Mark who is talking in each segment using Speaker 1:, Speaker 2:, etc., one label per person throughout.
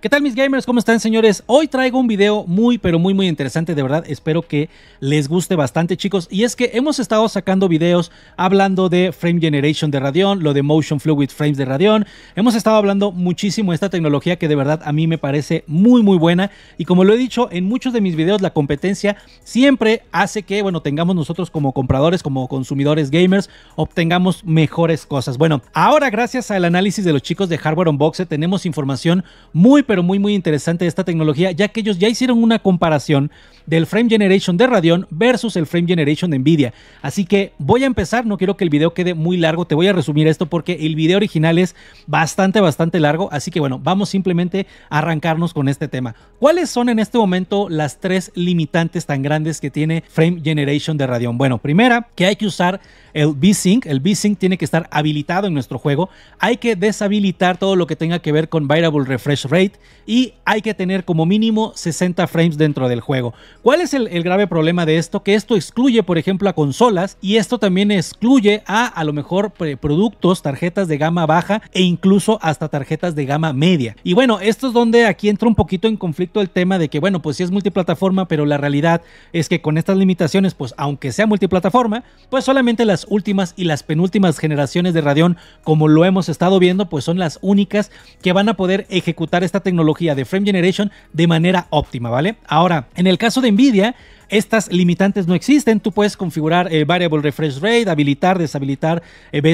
Speaker 1: ¿Qué tal mis gamers? ¿Cómo están señores? Hoy traigo un video muy pero muy muy interesante, de verdad espero que les guste bastante chicos y es que hemos estado sacando videos hablando de Frame Generation de Radeon, lo de Motion Fluid Frames de Radeon, hemos estado hablando muchísimo de esta tecnología que de verdad a mí me parece muy muy buena y como lo he dicho en muchos de mis videos la competencia siempre hace que bueno tengamos nosotros como compradores, como consumidores gamers obtengamos mejores cosas. Bueno, ahora gracias al análisis de los chicos de Hardware Unboxed tenemos información muy pero muy muy interesante esta tecnología, ya que ellos ya hicieron una comparación del frame generation de Radeon versus el frame generation de Nvidia. Así que voy a empezar, no quiero que el video quede muy largo, te voy a resumir esto porque el video original es bastante bastante largo, así que bueno, vamos simplemente a arrancarnos con este tema. ¿Cuáles son en este momento las tres limitantes tan grandes que tiene frame generation de Radeon? Bueno, primera, que hay que usar el VSync, el VSync tiene que estar habilitado en nuestro juego, hay que deshabilitar todo lo que tenga que ver con variable refresh rate, y hay que tener como mínimo 60 frames dentro del juego. ¿Cuál es el, grave problema de esto? Que esto excluye, por ejemplo, a consolas y esto también excluye a a lo mejor productos, tarjetas de gama baja e incluso hasta tarjetas de gama media. Y bueno, esto es donde aquí entra un poquito en conflicto el tema de que, bueno, pues si es multiplataforma, pero la realidad es que con estas limitaciones, pues aunque sea multiplataforma, pues solamente las últimas y las penúltimas generaciones de Radeon, como lo hemos estado viendo, pues son las únicas que van a poder ejecutar esta tecnología tecnología de Frame Generation de manera óptima, ¿vale? Ahora, en el caso de Nvidia, estas limitantes no existen. Tú puedes configurar eh, Variable Refresh Rate, habilitar, deshabilitar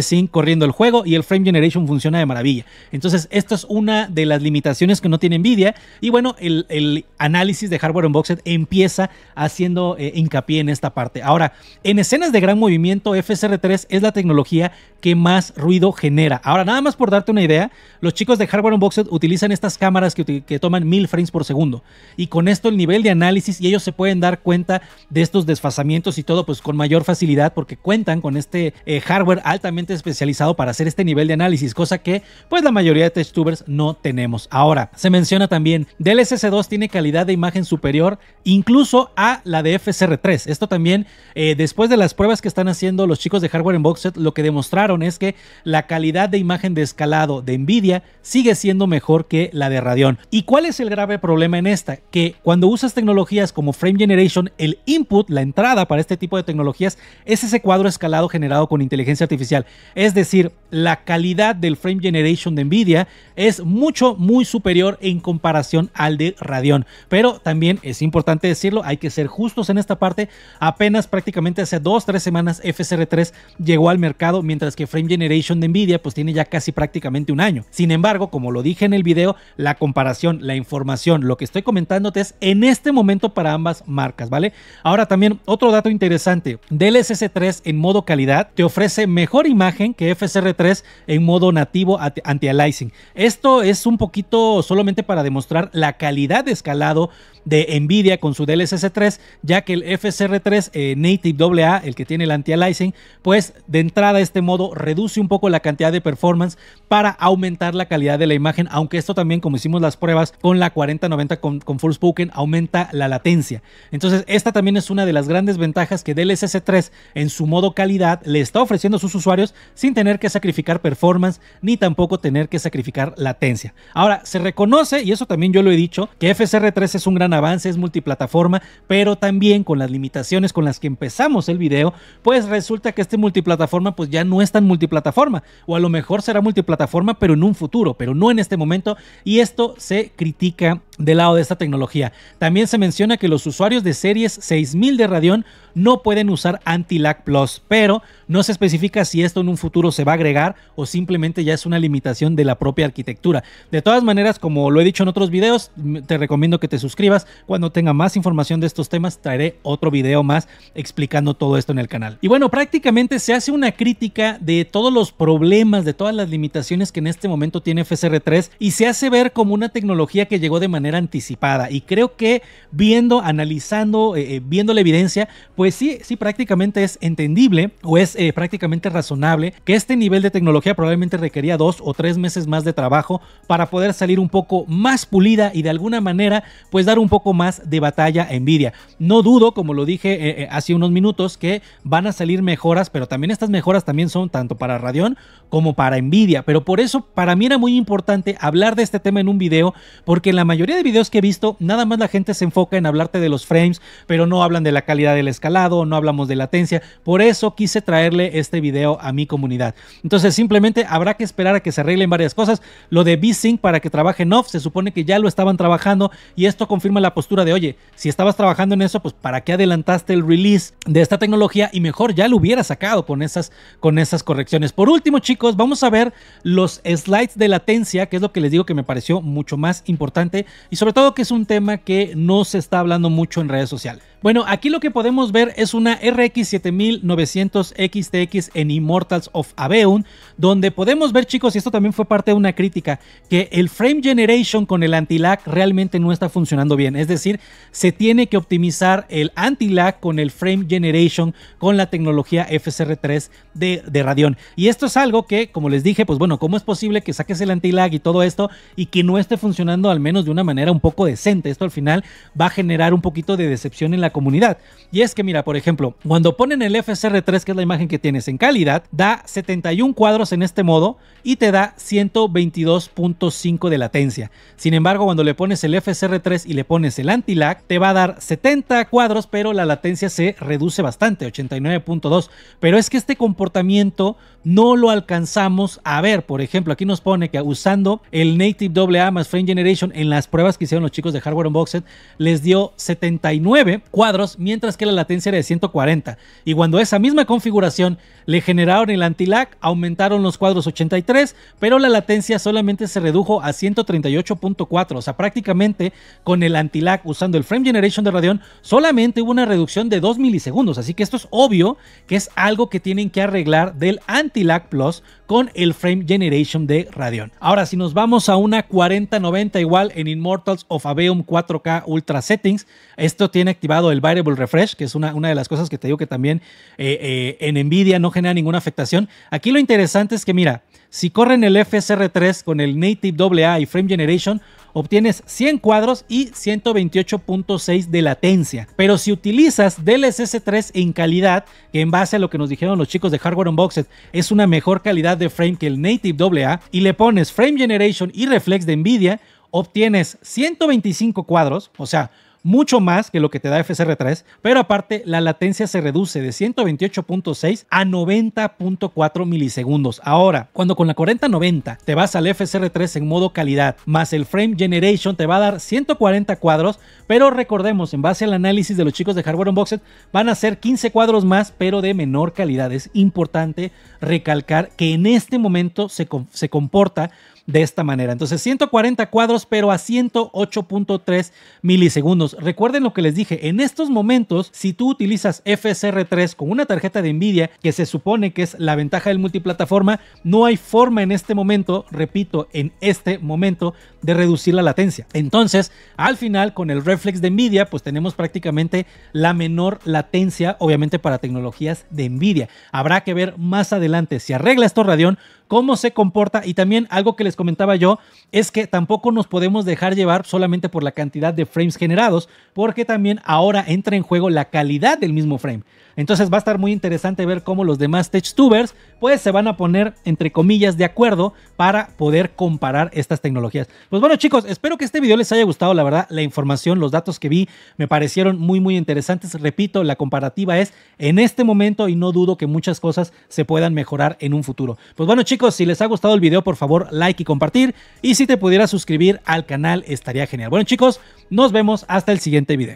Speaker 1: sync eh, corriendo el juego y el Frame Generation funciona de maravilla. Entonces, esto es una de las limitaciones que no tiene Nvidia. Y bueno, el, análisis de Hardware Unboxed empieza haciendo eh, hincapié en esta parte. Ahora, en escenas de gran movimiento, FSR3 es la tecnología que más ruido genera. Ahora, nada más por darte una idea, los chicos de Hardware Unboxed utilizan estas cámaras que, que toman 1000 frames por segundo. Y con esto el nivel de análisis y ellos se pueden dar cuenta de estos desfasamientos y todo, pues con mayor facilidad porque cuentan con este eh, hardware altamente especializado para hacer este nivel de análisis, cosa que pues la mayoría de testubers no tenemos. Ahora, se menciona también, DLSS 2 tiene calidad de imagen superior incluso a la de FSR3. Esto también, eh, después de las pruebas que están haciendo los chicos de hardware en lo que demostraron es que la calidad de imagen de escalado de Nvidia sigue siendo mejor que la de Radeon. ¿Y cuál es el grave problema en esta? Que cuando usas tecnologías como Frame Generation el input, la entrada para este tipo de tecnologías, es ese cuadro escalado generado con inteligencia artificial. Es decir, la calidad del frame generation de Nvidia es mucho, muy superior en comparación al de Radeon. Pero también es importante decirlo, hay que ser justos en esta parte. Apenas prácticamente hace 2 tres semanas FSR3 llegó al mercado, mientras que frame generation de Nvidia pues tiene ya casi prácticamente un año. Sin embargo, como lo dije en el video, la comparación, la información, lo que estoy comentándote es en este momento para ambas marcas, ¿vale? Ahora también otro dato interesante, DLSS 3 en modo calidad te ofrece mejor imagen que FSR 3 en modo nativo anti-aliasing. Esto es un poquito solamente para demostrar la calidad de escalado de Nvidia con su DLSS 3, ya que el FSR 3 eh, Native AA, el que tiene el anti-aliasing, pues de entrada este modo reduce un poco la cantidad de performance para aumentar la calidad de la imagen, aunque esto también como hicimos las pruebas con la 4090 con, Full Spoken aumenta la latencia. Entonces, esta también es una de las grandes ventajas que DLSS 3 en su modo calidad le está ofreciendo a sus usuarios sin tener que sacrificar performance ni tampoco tener que sacrificar latencia. Ahora, se reconoce, y eso también yo lo he dicho, que FSR3 es un gran avance, es multiplataforma, pero también con las limitaciones con las que empezamos el video, pues resulta que este multiplataforma pues ya no es tan multiplataforma, o a lo mejor será multiplataforma pero en un futuro, pero no en este momento, y esto se critica de lado de esta tecnología. También se menciona que los usuarios de series 6000 de Radión no pueden usar Anti-Lag Plus, pero no se especifica si esto en un futuro se va a agregar o simplemente ya es una limitación de la propia arquitectura. De todas maneras, como lo he dicho en otros videos, te recomiendo que te suscribas. Cuando tenga más información de estos temas, traeré otro video más explicando todo esto en el canal. Y bueno, prácticamente se hace una crítica de todos los problemas, de todas las limitaciones que en este momento tiene FSR3 y se hace ver como una tecnología que llegó de manera anticipada. Y creo que viendo, analizando, eh, eh, viendo la evidencia, pues sí, sí prácticamente es entendible o es eh, prácticamente razonable que este nivel de tecnología probablemente requería dos o tres meses más de trabajo para poder salir un poco más pulida y de alguna manera pues dar un poco más de batalla a Nvidia. No dudo, como lo dije hace unos minutos, que van a salir mejoras, pero también estas mejoras también son tanto para Radeon como para Nvidia. Pero por eso para mí era muy importante hablar de este tema en un video porque la mayoría de videos que he visto, nada más la gente se enfoca en hablarte de los frames, pero no hablan de la calidad del escalado, no hablamos de latencia. Por eso quise traerle este video a mi comunidad. Entonces simplemente habrá que esperar a que se arreglen varias cosas. Lo de v-sync para que trabaje en off, se supone que ya lo estaban trabajando y esto confirma la postura de, oye, si estabas trabajando en eso, pues para qué adelantaste el release de esta tecnología y mejor ya lo hubiera sacado con esas, con esas correcciones. Por último, chicos, vamos a ver los slides de latencia, que es lo que les digo que me pareció mucho más importante y sobre todo que es un tema que no se está hablando mucho en redes sociales. Bueno, aquí lo que podemos ver es una RX 7900 XTX en Immortals of Aveun donde podemos ver, chicos, y esto también fue parte de una crítica, que el frame generation con el anti-lag realmente no está funcionando bien. Es decir, se tiene que optimizar el anti-lag con el frame generation con la tecnología FSR3 de, de Radeon. Y esto es algo que, como les dije, pues bueno, ¿cómo es posible que saques el anti-lag y todo esto y que no esté funcionando al menos de una manera un poco decente? Esto al final va a generar un poquito de decepción en la comunidad. Y es que, mira, por ejemplo, cuando ponen el FSR3, que es la imagen que tienes en calidad, da 71 cuadros en este modo y te da 122.5 de latencia. Sin embargo, cuando le pones el FSR3 y le pones el anti-lag, te va a dar 70 cuadros, pero la latencia se reduce bastante, 89.2. Pero es que este comportamiento no lo alcanzamos a ver. Por ejemplo, aquí nos pone que usando el Native AA más Frame Generation en las pruebas que hicieron los chicos de Hardware Unboxed, les dio 79 cuadros, mientras que la latencia era de 140. Y cuando esa misma configuración le generaron el anti-lag, aumentaron los cuadros 83, pero la latencia solamente se redujo a 138.4. O sea, prácticamente con el anti-lag usando el frame generation de Radeon, solamente hubo una reducción de 2 milisegundos. Así que esto es obvio que es algo que tienen que arreglar del anti-lag plus con el frame generation de Radeon. Ahora, si nos vamos a una 4090 igual en Immortals of Aveum 4K Ultra Settings, esto tiene activado el del variable refresh, que es una, de las cosas que te digo que también eh, eh, en NVIDIA no genera ninguna afectación. Aquí lo interesante es que, mira, si corren el FSR3 con el Native AA y Frame Generation, obtienes 100 cuadros y 128.6 de latencia. Pero si utilizas DLSS3 en calidad, que en base a lo que nos dijeron los chicos de Hardware Unboxed, es una mejor calidad de frame que el Native AA, y le pones Frame Generation y Reflex de NVIDIA, obtienes 125 cuadros, o sea, mucho más que lo que te da FSR3, pero aparte la latencia se reduce de 128.6 a 90.4 milisegundos. Ahora, cuando con la 4090 te vas al FSR3 en modo calidad, más el frame generation te va a dar 140 cuadros, pero recordemos, en base al análisis de los chicos de Hardware Unboxed, van a ser 15 cuadros más, pero de menor calidad. Es importante recalcar que en este momento se, se comporta de esta manera. Entonces 140 cuadros pero a 108.3 milisegundos. Recuerden lo que les dije, en estos momentos si tú utilizas FSR3 con una tarjeta de Nvidia que se supone que es la ventaja del multiplataforma, no hay forma en este momento, repito, en este momento de reducir la latencia. Entonces, al final con el reflex de Nvidia pues tenemos prácticamente la menor latencia obviamente para tecnologías de Nvidia. Habrá que ver más adelante si arregla esto Radeon cómo se comporta y también algo que les comentaba yo es que tampoco nos podemos dejar llevar solamente por la cantidad de frames generados, porque también ahora entra en juego la calidad del mismo frame. Entonces va a estar muy interesante ver cómo los demás TechTubers pues se van a poner entre comillas de acuerdo para poder comparar estas tecnologías. Pues bueno chicos, espero que este video les haya gustado, la verdad, la información, los datos que vi me parecieron muy muy interesantes. Repito, la comparativa es en este momento y no dudo que muchas cosas se puedan mejorar en un futuro. Pues bueno chicos, chicos, si les ha gustado el video, por favor, like y compartir. Y si te pudieras suscribir al canal, estaría genial. Bueno, chicos, nos vemos hasta el siguiente video.